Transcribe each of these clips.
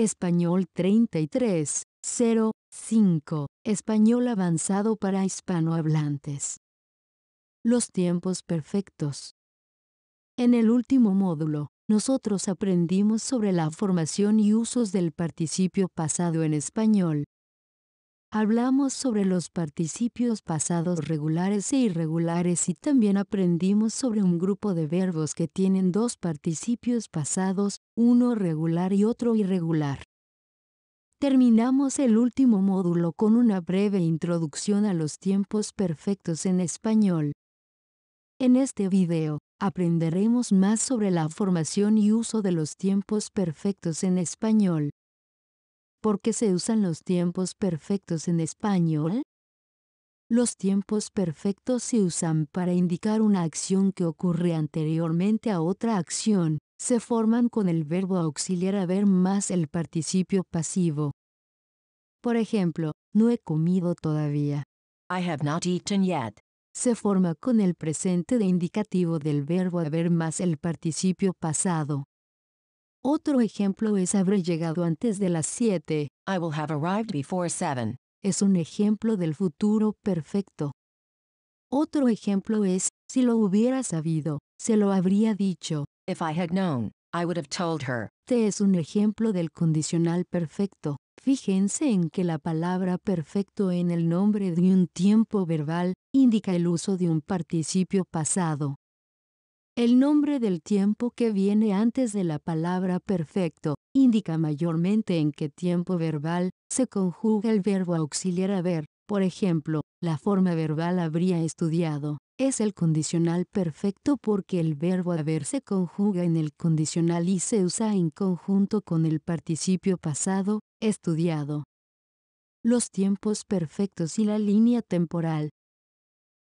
Español 33, 5, Español avanzado para hispanohablantes. Los tiempos perfectos. En el último módulo, nosotros aprendimos sobre la formación y usos del participio pasado en español, Hablamos sobre los participios pasados regulares e irregulares y también aprendimos sobre un grupo de verbos que tienen dos participios pasados, uno regular y otro irregular. Terminamos el último módulo con una breve introducción a los tiempos perfectos en español. En este video, aprenderemos más sobre la formación y uso de los tiempos perfectos en español. ¿Por qué se usan los tiempos perfectos en español? Los tiempos perfectos se usan para indicar una acción que ocurre anteriormente a otra acción. Se forman con el verbo auxiliar haber más el participio pasivo. Por ejemplo, no he comido todavía. I have not eaten yet. Se forma con el presente de indicativo del verbo haber más el participio pasado. Otro ejemplo es habré llegado antes de las 7. I will have arrived before 7. Es un ejemplo del futuro perfecto. Otro ejemplo es, si lo hubiera sabido, se lo habría dicho. If I had known, I would have told her. Este es un ejemplo del condicional perfecto. Fíjense en que la palabra perfecto en el nombre de un tiempo verbal indica el uso de un participio pasado. El nombre del tiempo que viene antes de la palabra perfecto indica mayormente en qué tiempo verbal se conjuga el verbo auxiliar haber. Por ejemplo, la forma verbal habría estudiado es el condicional perfecto porque el verbo haber se conjuga en el condicional y se usa en conjunto con el participio pasado, estudiado. Los tiempos perfectos y la línea temporal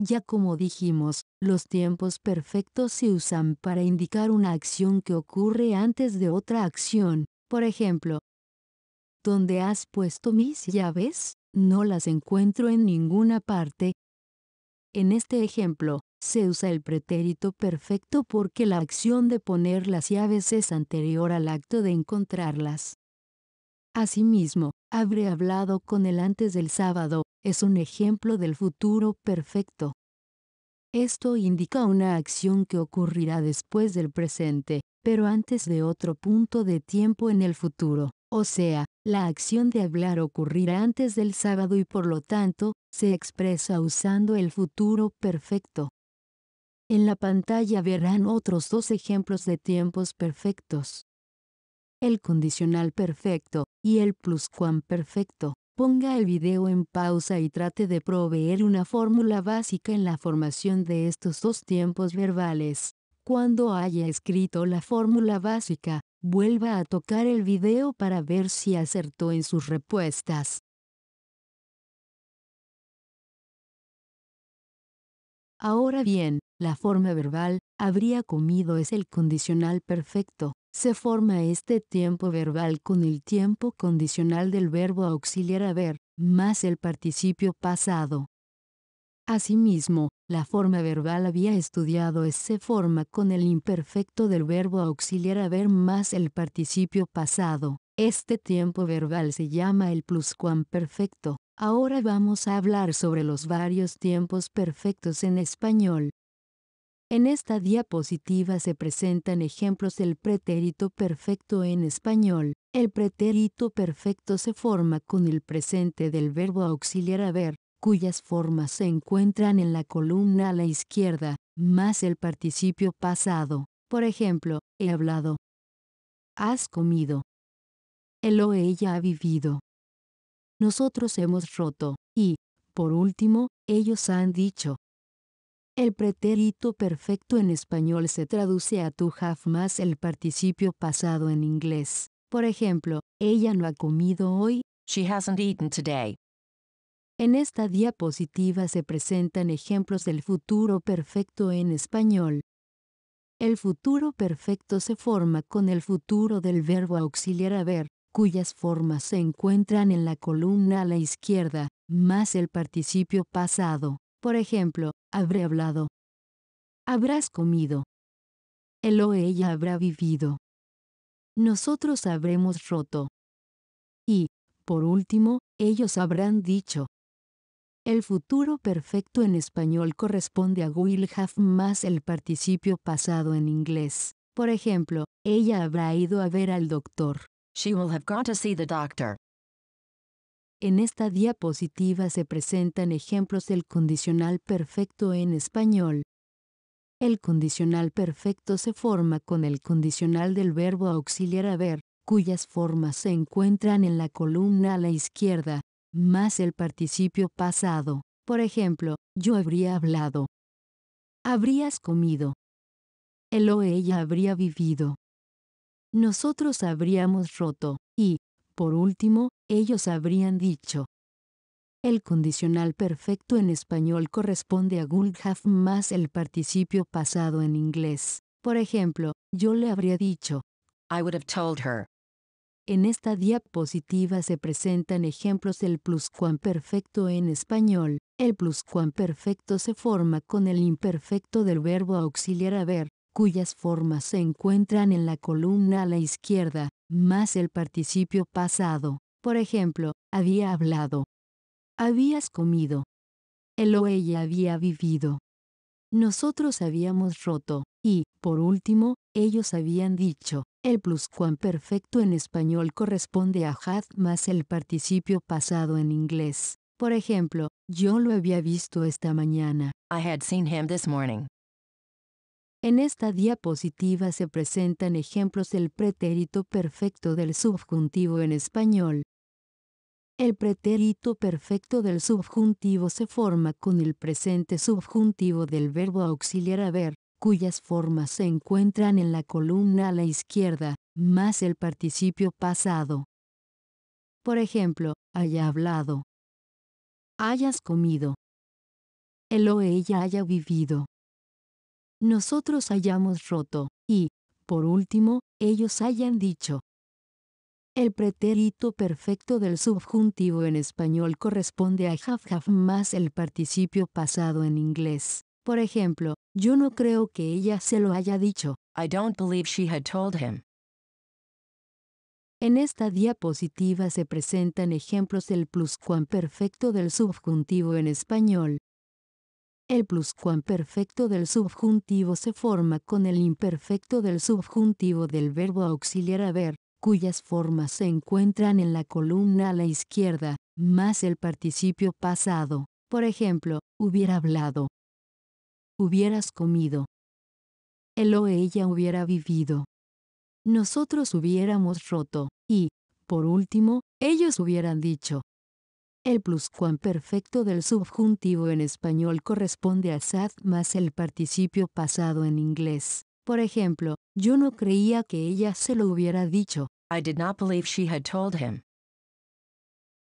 ya como dijimos, los tiempos perfectos se usan para indicar una acción que ocurre antes de otra acción, por ejemplo, ¿Dónde has puesto mis llaves? No las encuentro en ninguna parte. En este ejemplo, se usa el pretérito perfecto porque la acción de poner las llaves es anterior al acto de encontrarlas. Asimismo, habré hablado con él antes del sábado, es un ejemplo del futuro perfecto. Esto indica una acción que ocurrirá después del presente, pero antes de otro punto de tiempo en el futuro. O sea, la acción de hablar ocurrirá antes del sábado y por lo tanto, se expresa usando el futuro perfecto. En la pantalla verán otros dos ejemplos de tiempos perfectos el condicional perfecto y el pluscuamperfecto. Ponga el video en pausa y trate de proveer una fórmula básica en la formación de estos dos tiempos verbales. Cuando haya escrito la fórmula básica, vuelva a tocar el video para ver si acertó en sus respuestas. Ahora bien, la forma verbal, habría comido es el condicional perfecto se forma este tiempo verbal con el tiempo condicional del verbo auxiliar haber, más el participio pasado. Asimismo, la forma verbal había estudiado es se forma con el imperfecto del verbo auxiliar haber más el participio pasado. Este tiempo verbal se llama el pluscuamperfecto. Ahora vamos a hablar sobre los varios tiempos perfectos en español. En esta diapositiva se presentan ejemplos del pretérito perfecto en español. El pretérito perfecto se forma con el presente del verbo auxiliar haber, cuyas formas se encuentran en la columna a la izquierda, más el participio pasado. Por ejemplo, he hablado. Has comido. Él o ella ha vivido. Nosotros hemos roto. Y, por último, ellos han dicho. El pretérito perfecto en español se traduce a to have más el participio pasado en inglés. Por ejemplo, ella no ha comido hoy. She hasn't eaten today. En esta diapositiva se presentan ejemplos del futuro perfecto en español. El futuro perfecto se forma con el futuro del verbo auxiliar haber, cuyas formas se encuentran en la columna a la izquierda, más el participio pasado. Por ejemplo, habré hablado. Habrás comido. Él o ella habrá vivido. Nosotros habremos roto. Y, por último, ellos habrán dicho. El futuro perfecto en español corresponde a will have más el participio pasado en inglés. Por ejemplo, ella habrá ido a ver al doctor. She will have gone to see the doctor. En esta diapositiva se presentan ejemplos del condicional perfecto en español. El condicional perfecto se forma con el condicional del verbo auxiliar haber, cuyas formas se encuentran en la columna a la izquierda, más el participio pasado. Por ejemplo, yo habría hablado. Habrías comido. Él o ella habría vivido. Nosotros habríamos roto, y por último, ellos habrían dicho. El condicional perfecto en español corresponde a would have más el participio pasado en inglés. Por ejemplo, yo le habría dicho. I would have told her. En esta diapositiva se presentan ejemplos del pluscuamperfecto en español. El pluscuamperfecto se forma con el imperfecto del verbo auxiliar haber, cuyas formas se encuentran en la columna a la izquierda más el participio pasado. Por ejemplo, había hablado. Habías comido. Él o ella había vivido. Nosotros habíamos roto. Y, por último, ellos habían dicho. El pluscuamperfecto en español corresponde a had más el participio pasado en inglés. Por ejemplo, yo lo había visto esta mañana. I had seen him this morning. En esta diapositiva se presentan ejemplos del pretérito perfecto del subjuntivo en español. El pretérito perfecto del subjuntivo se forma con el presente subjuntivo del verbo auxiliar haber, cuyas formas se encuentran en la columna a la izquierda, más el participio pasado. Por ejemplo, haya hablado. Hayas comido. El o ella haya vivido nosotros hayamos roto, y, por último, ellos hayan dicho. El pretérito perfecto del subjuntivo en español corresponde a have, have más el participio pasado en inglés. Por ejemplo, yo no creo que ella se lo haya dicho. I don't believe she had told him. En esta diapositiva se presentan ejemplos del pluscuamperfecto del subjuntivo en español, el pluscuamperfecto del subjuntivo se forma con el imperfecto del subjuntivo del verbo auxiliar haber, cuyas formas se encuentran en la columna a la izquierda, más el participio pasado. Por ejemplo, hubiera hablado. Hubieras comido. Él o ella hubiera vivido. Nosotros hubiéramos roto. Y, por último, ellos hubieran dicho. El pluscuamperfecto del subjuntivo en español corresponde a sad más el participio pasado en inglés. Por ejemplo, yo no creía que ella se lo hubiera dicho. I did not believe she had told him.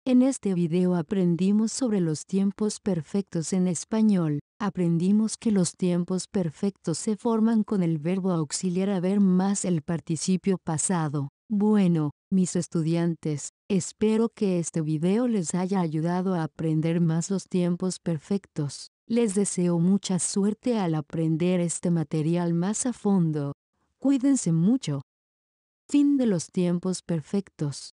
En este video aprendimos sobre los tiempos perfectos en español. Aprendimos que los tiempos perfectos se forman con el verbo auxiliar haber más el participio pasado. Bueno, mis estudiantes, espero que este video les haya ayudado a aprender más los tiempos perfectos. Les deseo mucha suerte al aprender este material más a fondo. Cuídense mucho. Fin de los tiempos perfectos.